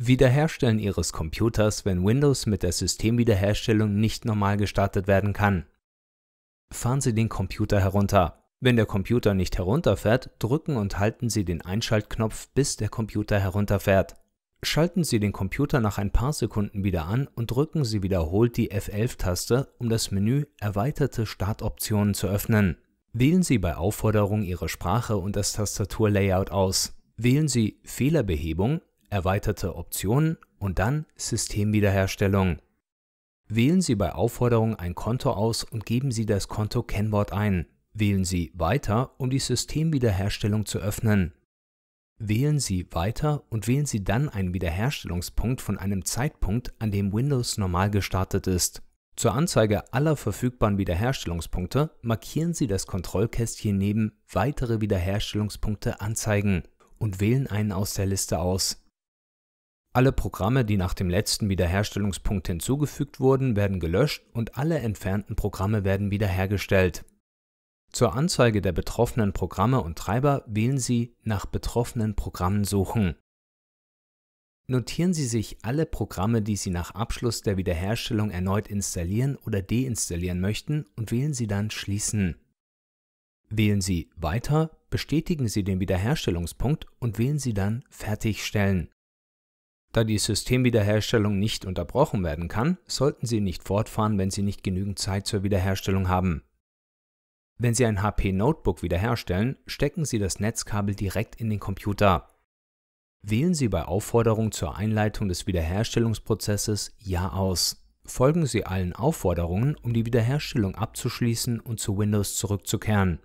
Wiederherstellen Ihres Computers, wenn Windows mit der Systemwiederherstellung nicht normal gestartet werden kann. Fahren Sie den Computer herunter. Wenn der Computer nicht herunterfährt, drücken und halten Sie den Einschaltknopf, bis der Computer herunterfährt. Schalten Sie den Computer nach ein paar Sekunden wieder an und drücken Sie wiederholt die F11-Taste, um das Menü Erweiterte Startoptionen zu öffnen. Wählen Sie bei Aufforderung Ihre Sprache und das Tastaturlayout aus. Wählen Sie Fehlerbehebung, erweiterte Optionen und dann Systemwiederherstellung. Wählen Sie bei Aufforderung ein Konto aus und geben Sie das Konto-Kennwort ein. Wählen Sie Weiter, um die Systemwiederherstellung zu öffnen. Wählen Sie Weiter und wählen Sie dann einen Wiederherstellungspunkt von einem Zeitpunkt, an dem Windows normal gestartet ist. Zur Anzeige aller verfügbaren Wiederherstellungspunkte markieren Sie das Kontrollkästchen neben Weitere Wiederherstellungspunkte anzeigen und wählen einen aus der Liste aus. Alle Programme, die nach dem letzten Wiederherstellungspunkt hinzugefügt wurden, werden gelöscht und alle entfernten Programme werden wiederhergestellt. Zur Anzeige der betroffenen Programme und Treiber wählen Sie nach betroffenen Programmen suchen. Notieren Sie sich alle Programme, die Sie nach Abschluss der Wiederherstellung erneut installieren oder deinstallieren möchten und wählen Sie dann Schließen. Wählen Sie Weiter, bestätigen Sie den Wiederherstellungspunkt und wählen Sie dann Fertigstellen. Da die Systemwiederherstellung nicht unterbrochen werden kann, sollten Sie nicht fortfahren, wenn Sie nicht genügend Zeit zur Wiederherstellung haben. Wenn Sie ein HP-Notebook wiederherstellen, stecken Sie das Netzkabel direkt in den Computer. Wählen Sie bei Aufforderung zur Einleitung des Wiederherstellungsprozesses Ja aus. Folgen Sie allen Aufforderungen, um die Wiederherstellung abzuschließen und zu Windows zurückzukehren.